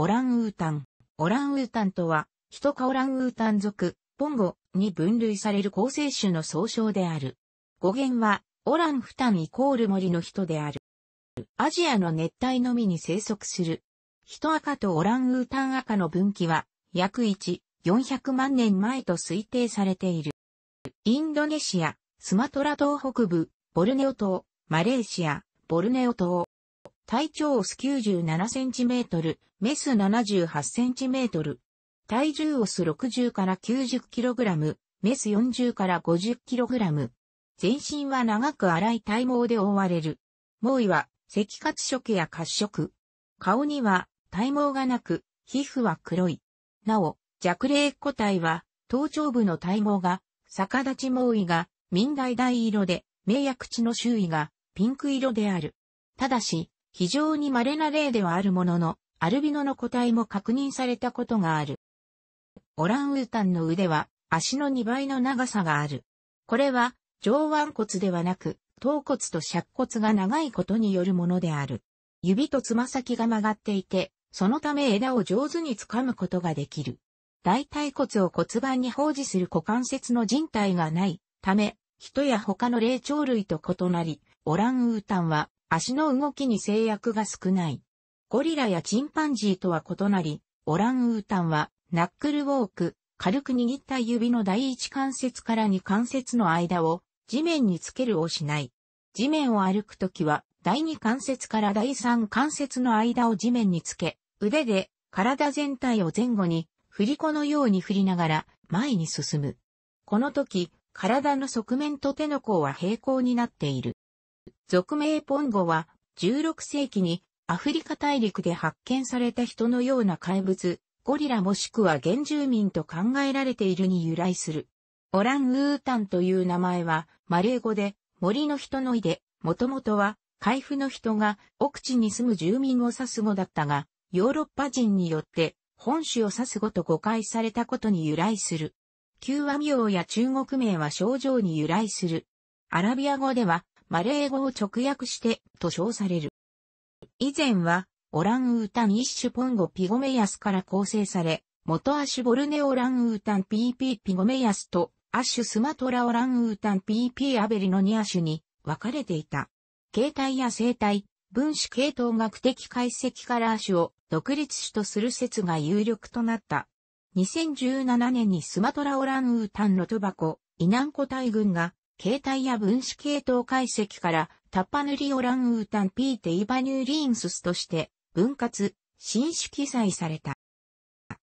オランウータン。オランウータンとは、ヒトカオランウータン族、ポンゴに分類される構成種の総称である。語源は、オランフタンイコール森の人である。アジアの熱帯のみに生息する。ヒト赤とオランウータン赤の分岐は、約1、400万年前と推定されている。インドネシア、スマトラ島北部、ボルネオ島、マレーシア、ボルネオ島、体長オス 97cm、メス 78cm。体重オス60から 90kg、メス40から 50kg。全身は長く荒い体毛で覆われる。毛衣は赤褐色や褐色。顔には体毛がなく、皮膚は黒い。なお、弱霊個体は頭頂部の体毛が逆立ち毛衣が民大大色で、名や口の周囲がピンク色である。ただし、非常に稀な例ではあるものの、アルビノの個体も確認されたことがある。オランウータンの腕は足の2倍の長さがある。これは上腕骨ではなく、頭骨と尺骨が長いことによるものである。指とつま先が曲がっていて、そのため枝を上手に掴むことができる。大腿骨を骨盤に放置する股関節の人体がないため、人や他の霊長類と異なり、オランウータンは足の動きに制約が少ない。ゴリラやチンパンジーとは異なり、オランウータンは、ナックルウォーク、軽く握った指の第一関節から二関節の間を地面につけるをしない。地面を歩くときは、第二関節から第三関節の間を地面につけ、腕で体全体を前後に振り子のように振りながら前に進む。この時、体の側面と手の甲は平行になっている。俗名ポンゴは、16世紀にアフリカ大陸で発見された人のような怪物、ゴリラもしくは原住民と考えられているに由来する。オランウータンという名前は、マレー語で、森の人のいで、もともとは、海部の人が奥地に住む住民を指す語だったが、ヨーロッパ人によって本種を指す語と誤解されたことに由来する。旧和名や中国名は症状に由来する。アラビア語ではマレー語を直訳してと称される。以前は、オランウータン一種ポンゴピゴメヤスから構成され、元アシュボルネオランウータン PP ピゴメヤスと、アッシュスマトラオランウータン PP アベリの2ア種に分かれていた。形態や生態、分子系統学的解析からシ種を独立種とする説が有力となった。2017年にスマトラオランウータンのトバコ、イナンコ大群が形態や分子系統解析から、タッパヌリオランウータンピーテイバニューリンススとして、分割、新種記載された。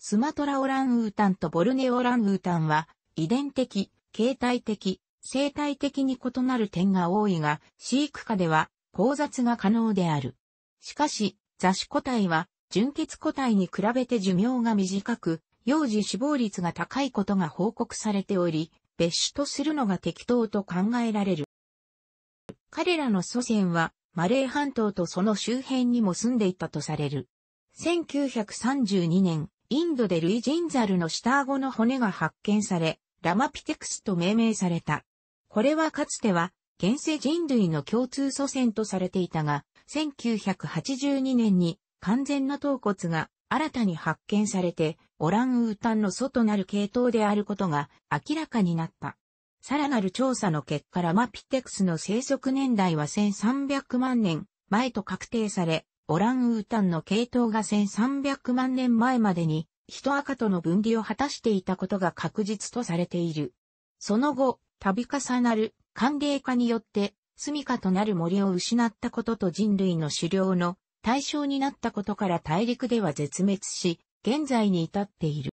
スマトラオランウータンとボルネオランウータンは、遺伝的、形態的、生態的に異なる点が多いが、飼育下では、交雑が可能である。しかし、雑種個体は、純血個体に比べて寿命が短く、幼児死亡率が高いことが報告されており、別種とするのが適当と考えられる。彼らの祖先はマレー半島とその周辺にも住んでいたとされる。1932年、インドでルイジンザルの下顎の骨が発見され、ラマピテクスと命名された。これはかつては、現世人類の共通祖先とされていたが、1982年に完全な頭骨が新たに発見されて、オランウータンの祖となる系統であることが明らかになった。さらなる調査の結果ラマピテクスの生息年代は1300万年前と確定され、オランウータンの系統が1300万年前までに、人赤との分離を果たしていたことが確実とされている。その後、度重なる寒冷化によって、住処となる森を失ったことと人類の狩猟の対象になったことから大陸では絶滅し、現在に至っている。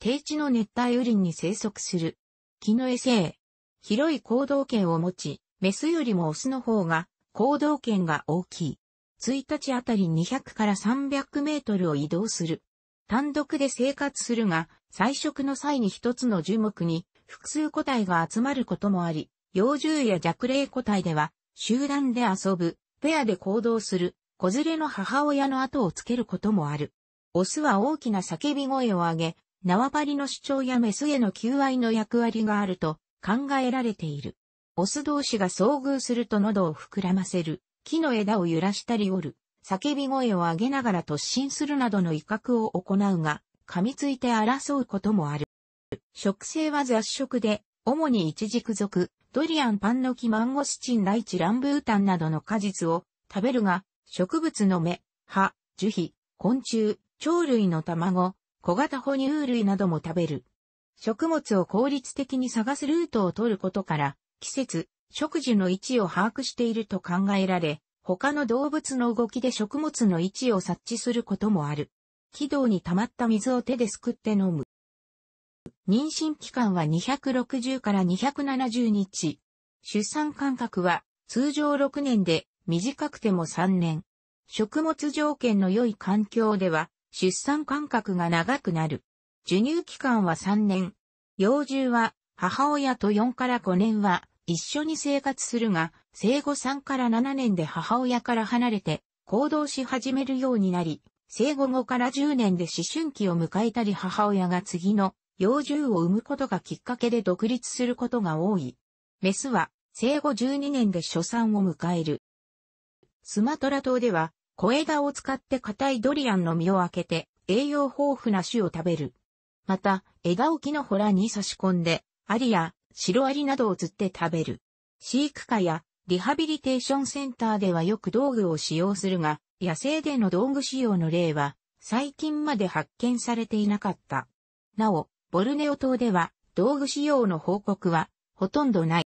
低地の熱帯雨林に生息する。木の衛生。広い行動圏を持ち、メスよりもオスの方が行動圏が大きい。1日あたり200から300メートルを移動する。単独で生活するが、採食の際に一つの樹木に複数個体が集まることもあり、幼獣や弱霊個体では集団で遊ぶ、ペアで行動する、子連れの母親の後をつけることもある。オスは大きな叫び声を上げ、縄張りの主張やメスへの求愛の役割があると考えられている。オス同士が遭遇すると喉を膨らませる、木の枝を揺らしたり折る、叫び声を上げながら突進するなどの威嚇を行うが、噛みついて争うこともある。食性は雑食で、主にイチジク属、ドリアンパンの木マンゴスチンライチランブータンなどの果実を食べるが、植物の芽、葉、樹皮、昆虫、鳥類の卵、小型哺乳類なども食べる。食物を効率的に探すルートを取ることから、季節、食事の位置を把握していると考えられ、他の動物の動きで食物の位置を察知することもある。軌道に溜まった水を手ですくって飲む。妊娠期間は260から270日。出産間隔は通常6年で短くても3年。食物条件の良い環境では出産間隔が長くなる。授乳期間は3年。幼獣は母親と4から5年は一緒に生活するが、生後3から7年で母親から離れて行動し始めるようになり、生後5から10年で思春期を迎えたり母親が次の幼獣を産むことがきっかけで独立することが多い。メスは生後12年で初産を迎える。スマトラ島では小枝を使って硬いドリアンの実を開けて栄養豊富な種を食べる。また、枝置きのほらに差し込んで、アリやシロアリなどを釣って食べる。飼育家やリハビリテーションセンターではよく道具を使用するが、野生での道具使用の例は最近まで発見されていなかった。なお、ボルネオ島では道具使用の報告はほとんどない。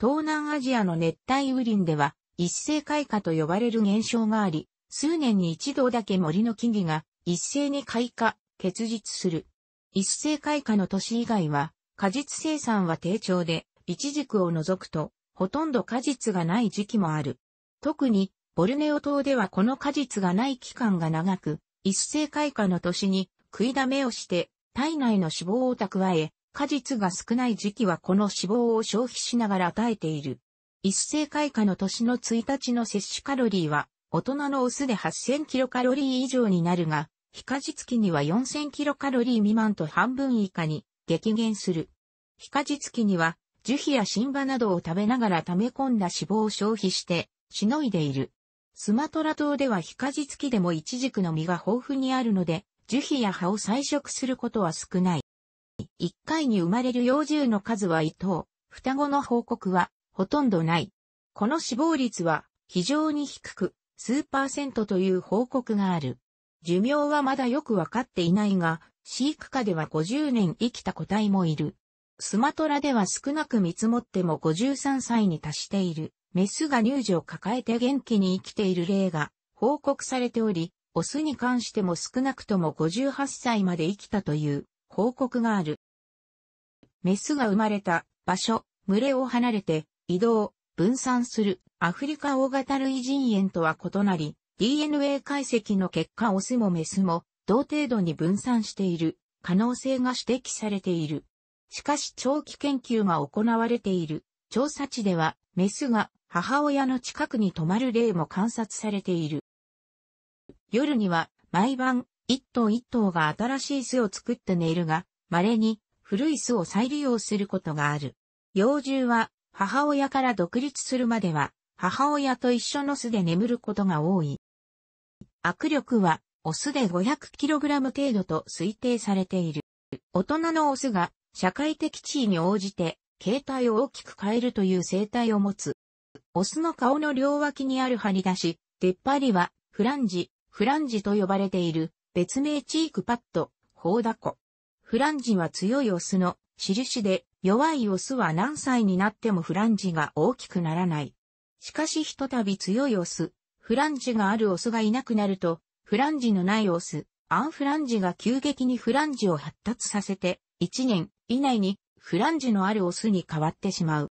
東南アジアの熱帯雨林では一斉開花と呼ばれる現象があり、数年に一度だけ森の木々が一斉に開花、結実する。一斉開花の年以外は、果実生産は低調で、一軸を除くと、ほとんど果実がない時期もある。特に、ボルネオ島ではこの果実がない期間が長く、一斉開花の年に食いだめをして、体内の脂肪を蓄え、果実が少ない時期はこの脂肪を消費しながら耐えている。一世開花の年の1日の摂取カロリーは、大人のオスで8000キロカロリー以上になるが、非果実期には4000キロカロリー未満と半分以下に激減する。非果実期には、樹皮や新葉などを食べながら溜め込んだ脂肪を消費して、しのいでいる。スマトラ島では非果実期でもイチジクの実が豊富にあるので、樹皮や葉を採食することは少ない。1回に生まれる幼獣の数は1頭、双子の報告はほとんどない。この死亡率は非常に低く、数パーセントという報告がある。寿命はまだよくわかっていないが、飼育下では50年生きた個体もいる。スマトラでは少なく見積もっても53歳に達している。メスが乳児を抱えて元気に生きている例が報告されており、オスに関しても少なくとも58歳まで生きたという報告がある。メスが生まれた場所、群れを離れて移動、分散するアフリカ大型類人猿とは異なり、DNA 解析の結果オスもメスも同程度に分散している可能性が指摘されている。しかし長期研究が行われている調査地ではメスが母親の近くに泊まる例も観察されている。夜には毎晩一頭一頭が新しい巣を作って寝るが、稀に古い巣を再利用することがある。幼獣は母親から独立するまでは、母親と一緒の巣で眠ることが多い。握力は、オスで 500kg 程度と推定されている。大人のオスが、社会的地位に応じて、形態を大きく変えるという生態を持つ。オスの顔の両脇にある張り出し、出っ張りは、フランジ、フランジと呼ばれている、別名チークパッド、ホーダコ。フランジは強いオスの印で、弱いオスは何歳になってもフランジが大きくならない。しかしひとたび強いオス、フランジがあるオスがいなくなると、フランジのないオス、アンフランジが急激にフランジを発達させて、1年以内にフランジのあるオスに変わってしまう。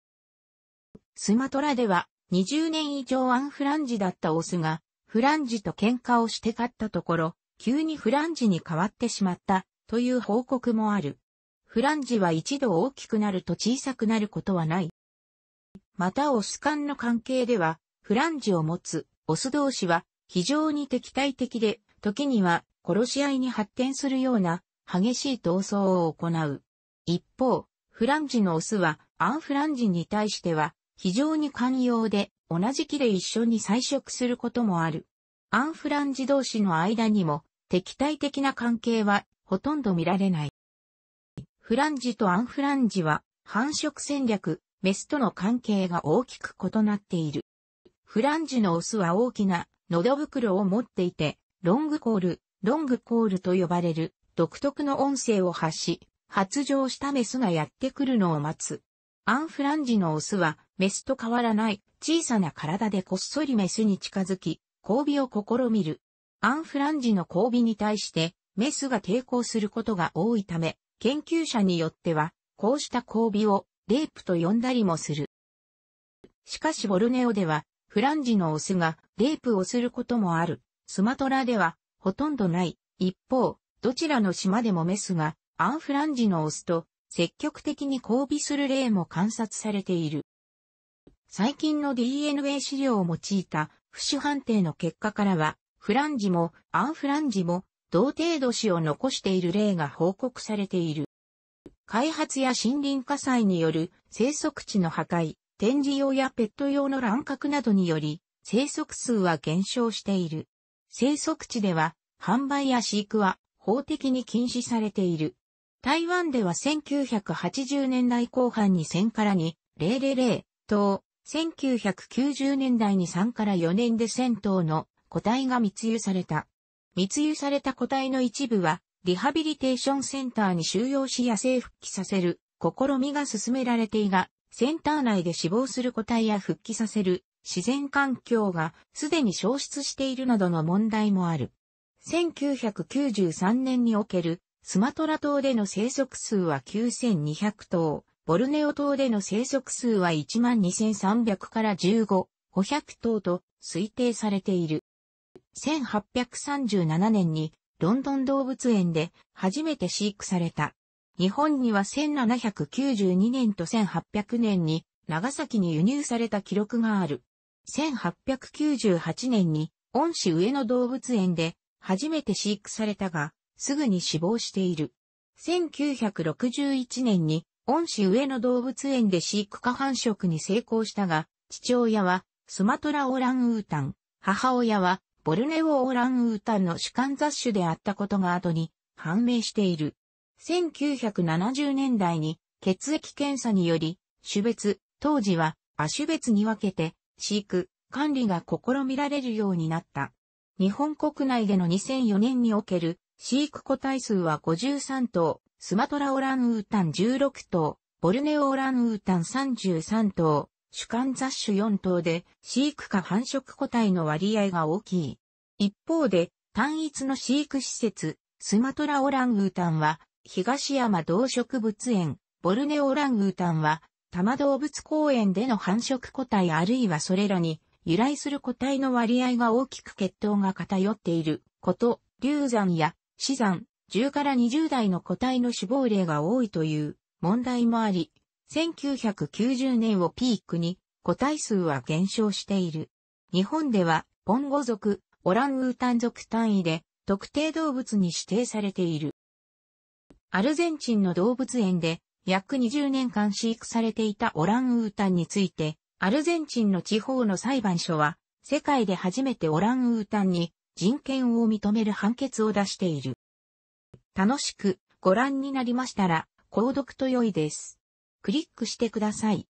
スマトラでは20年以上アンフランジだったオスがフランジと喧嘩をして勝ったところ、急にフランジに変わってしまったという報告もある。フランジは一度大きくなると小さくなることはない。またオス間の関係では、フランジを持つオス同士は非常に敵対的で、時には殺し合いに発展するような激しい闘争を行う。一方、フランジのオスはアンフランジに対しては非常に寛容で同じ木で一緒に採食することもある。アンフランジ同士の間にも敵対的な関係はほとんど見られない。フランジとアンフランジは繁殖戦略、メスとの関係が大きく異なっている。フランジのオスは大きな喉袋を持っていて、ロングコール、ロングコールと呼ばれる独特の音声を発し、発情したメスがやってくるのを待つ。アンフランジのオスはメスと変わらない小さな体でこっそりメスに近づき、交尾を試みる。アンフランジの交尾に対してメスが抵抗することが多いため、研究者によっては、こうした交尾をレイプと呼んだりもする。しかしボルネオでは、フランジのオスがレイプをすることもある。スマトラでは、ほとんどない。一方、どちらの島でもメスがアンフランジのオスと積極的に交尾する例も観察されている。最近の DNA 資料を用いた不死判定の結果からは、フランジもアンフランジも同程度死を残している例が報告されている。開発や森林火災による生息地の破壊、展示用やペット用の乱獲などにより、生息数は減少している。生息地では、販売や飼育は法的に禁止されている。台湾では1980年代後半に1000からに000頭、1990年代に3から4年で1000頭の個体が密輸された。密輸された個体の一部は、リハビリテーションセンターに収容し野生復帰させる試みが進められていが、センター内で死亡する個体や復帰させる自然環境がすでに消失しているなどの問題もある。1993年におけるスマトラ島での生息数は9200頭、ボルネオ島での生息数は12300から15、500頭と推定されている。1837年にロンドン動物園で初めて飼育された。日本には1792年と1800年に長崎に輸入された記録がある。1898年に恩師上野動物園で初めて飼育されたが、すぐに死亡している。1961年に恩師上野動物園で飼育下繁殖に成功したが、父親はスマトラオランウータン、母親はボルネオオーランウータンの主観雑種であったことが後に判明している。1970年代に血液検査により、種別、当時は亜種別に分けて、飼育、管理が試みられるようになった。日本国内での2004年における飼育個体数は53頭、スマトラオランウータン16頭、ボルネオオランウータン33頭、主観雑種4頭で、飼育下繁殖個体の割合が大きい。一方で、単一の飼育施設、スマトラオランウータンは、東山動植物園、ボルネオランウータンは、多摩動物公園での繁殖個体あるいはそれらに由来する個体の割合が大きく血統が偏っていること、流産や死産、10から20代の個体の死亡例が多いという問題もあり、1990年をピークに個体数は減少している。日本では、ポンゴ族、オランウータン族単位で特定動物に指定されている。アルゼンチンの動物園で約20年間飼育されていたオランウータンについて、アルゼンチンの地方の裁判所は、世界で初めてオランウータンに人権を認める判決を出している。楽しくご覧になりましたら、購読と良いです。クリックしてください。